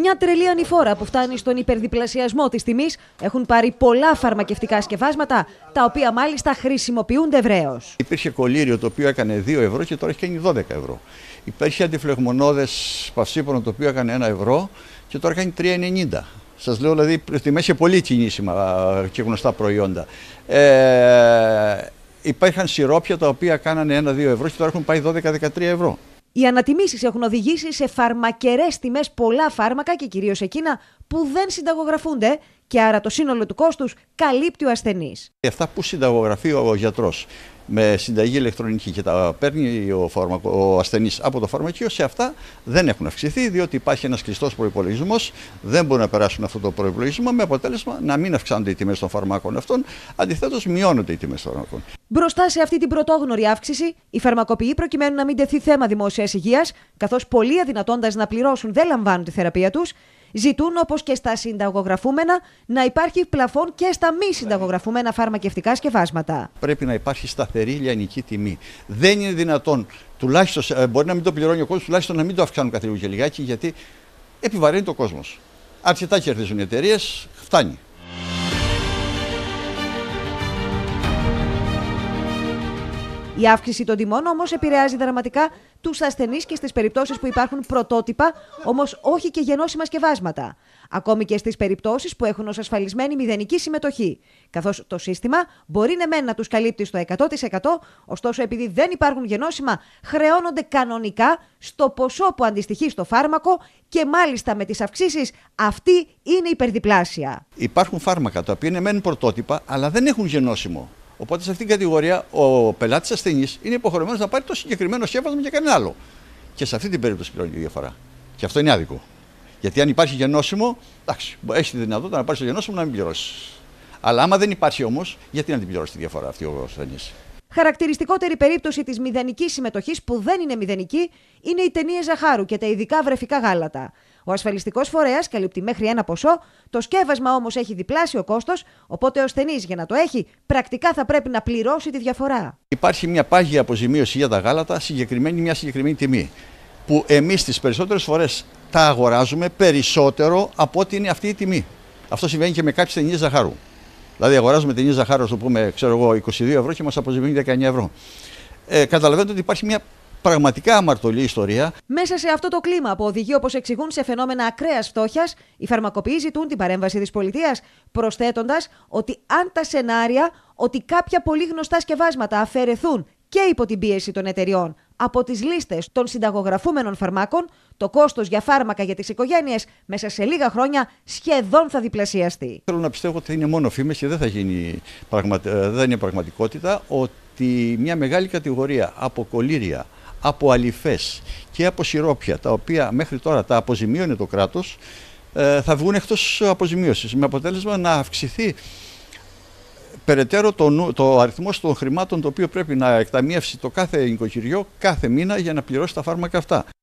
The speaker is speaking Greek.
Μια τρελή ανηφόρα που φτάνει στον υπερδιπλασιασμό της τιμής έχουν πάρει πολλά φαρμακευτικά σκευάσματα, τα οποία μάλιστα χρησιμοποιούνται ευρέως. Υπήρχε κολλήριο το οποίο έκανε 2 ευρώ και τώρα έχει κάνει 12 ευρώ. Υπήρχε αντιφλεγμονώδες παυσίπονο το οποίο έκανε 1 ευρώ και τώρα κάνει 3,90. Σας λέω δηλαδή τιμές σε πολύ κινήσιμα και γνωστά προϊόντα. Ε, υπήρχαν σιρόπια τα οποία κάνανε 1-2 ευρώ και τώρα έχουν πάει 12-13 ευρώ. Οι ανατιμήσεις έχουν οδηγήσει σε φαρμακερές τιμές πολλά φάρμακα και κυρίως εκείνα που δεν συνταγογραφούνται και άρα το σύνολο του κόστους καλύπτει ο ασθενής. Αυτά που συνταγογραφεί ο γιατρός με συνταγή ηλεκτρονική και τα παίρνει ο, φαρμακο, ο ασθενής από το φαρμακείο, σε αυτά δεν έχουν αυξηθεί διότι υπάρχει ένας κλειστός προϋπολογισμός, δεν μπορούν να περάσουν αυτό το προϋπολογισμό με αποτέλεσμα να μην αυξάνονται οι τιμές των φαρμάκων αυτών, αντιθέτως μειώνονται οι τιμές των φαρμάκων. Μπροστά σε αυτή την πρωτόγνωρη αύξηση, οι φαρμακοποιοί προκειμένου να μην τεθεί θέμα δημόσιας υγείας, καθώς πολλοί αδυνατώντας να πληρώσουν δεν λαμβάνουν τη θεραπεία τους, ζητούν όπως και στα συνταγογραφούμενα να υπάρχει πλαφόν και στα μη συνταγογραφούμενα φαρμακευτικά σκευάσματα. Πρέπει να υπάρχει σταθερή λιανική τιμή. Δεν είναι δυνατόν, τουλάχιστον ε, μπορεί να μην το πληρώνει ο κόσμος, τουλάχιστον να μην το αυξάνουν καθ' και λιγάκι, γιατί επιβαρύνει το κόσμος. Αρκετά κερδίζουν οι εταιρείες, φτάνει. Η αύξηση των τιμών όμως επηρεάζει δραματικά τους ασθενείς και στις περιπτώσεις που υπάρχουν πρωτότυπα, όμως όχι και γενώσιμα σκευάσματα. Ακόμη και στις περιπτώσεις που έχουν ως ασφαλισμένη μηδενική συμμετοχή. Καθώς το σύστημα μπορεί ναι να τους καλύπτει στο 100%, ωστόσο επειδή δεν υπάρχουν γενώσιμα, χρεώνονται κανονικά στο ποσό που αντιστοιχεί στο φάρμακο και μάλιστα με τις αυξήσεις αυτή είναι υπερδιπλάσια. Υπάρχουν φάρμακα τα οποία είναι μεν πρωτότυπα, αλλά δεν έχουν γενώσιμο. Οπότε σε αυτήν την κατηγορία ο πελάτης ασθενής είναι υποχρεωμένος να πάρει το συγκεκριμένο σκεύασμα και κανένα άλλο. Και σε αυτή την περίπτωση πληρώνει τη διαφορά. Και αυτό είναι άδικο. Γιατί αν υπάρχει γενώσιμο, εντάξει, έχεις τη δυνατότητα να πάρεις το γενώσιμο να μην πληρώσεις. Αλλά άμα δεν υπάρχει όμως, γιατί να την πληρώσει τη διαφορά αυτή ο ασθενής. Χαρακτηριστικότερη περίπτωση της μηδενικής συμμετοχής που δεν είναι μηδενική είναι οι ταινίες ζαχάρου και τα ειδικά βρεφικά γάλατα. Ο ασφαλιστικός φορέας καλύπτει μέχρι ένα ποσό, το σκεύασμα όμως έχει διπλάσιο κόστος, οπότε ο ασθενής για να το έχει πρακτικά θα πρέπει να πληρώσει τη διαφορά. Υπάρχει μια πάγια αποζημίωση για τα γάλατα, συγκεκριμένη μια συγκεκριμένη τιμή. Που εμείς τις περισσότερες φορές τα αγοράζουμε περισσότερο από ό,τι είναι αυτή η τιμή. Αυτό συμβαίνει και με κάποιες ταινίες ζαχαρού. Δηλαδή, αγοράζουμε ταινίες ζαχάρου, το πούμε, ξέρω εγώ, 22 ευρώ και μας αποζημιώνει 19 ευρώ. Ε, καταλαβαίνετε ότι υπάρχει μια Πραγματικά αμαρτωλή ιστορία. Μέσα σε αυτό το κλίμα που οδηγεί, όπως εξηγούν, σε φαινόμενα ακραίας φτώχειας, οι φαρμακοποιοί ζητούν την παρέμβαση της πολιτείας, προσθέτοντας ότι αν τα σενάρια ότι κάποια πολύ γνωστά σκευάσματα αφαιρεθούν και υπό την πίεση των εταιριών από τις λίστες των συνταγογραφούμενων φαρμάκων, το κόστος για φάρμακα για τις οικογένειες μέσα σε λίγα χρόνια σχεδόν θα διπλασιαστεί. Θέλω να πιστεύω ότι είναι μόνο φήμες και δεν θα γίνει πραγμα... Ε, δεν είναι πραγματικότητα ότι μια μεγάλη κατηγορία από κολύρια από αλιφές και από σιρόπια, τα οποία μέχρι τώρα τα αποζημίωνε το κράτος, ε, θα βγουν εκτός αποζημίωσης, με αποτέλεσμα να αυξηθεί περαιτέρω το, το αριθμό των χρημάτων το οποίο πρέπει να εκταμίευσει το κάθε νοικοκυριό κάθε μήνα για να πληρώσει τα φάρμακα αυτά.